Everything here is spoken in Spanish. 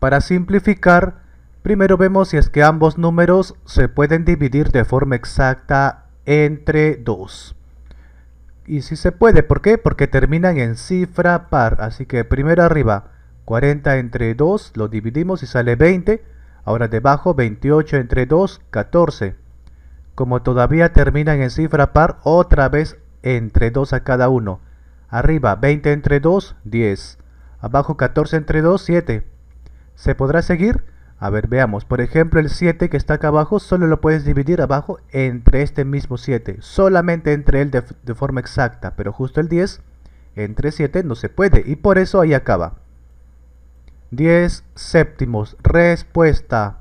Para simplificar, primero vemos si es que ambos números se pueden dividir de forma exacta entre 2. Y si se puede, ¿por qué? Porque terminan en cifra par, así que primero arriba 40 entre 2 lo dividimos y sale 20, ahora debajo 28 entre 2, 14. Como todavía terminan en cifra par, otra vez entre 2 a cada uno. Arriba 20 entre 2, 10. Abajo 14 entre 2, 7. ¿Se podrá seguir? A ver, veamos. Por ejemplo, el 7 que está acá abajo, solo lo puedes dividir abajo entre este mismo 7. Solamente entre él de, forma exacta. Pero justo el 10, entre 7 no se puede. Y por eso ahí acaba. 10 séptimos. Respuesta.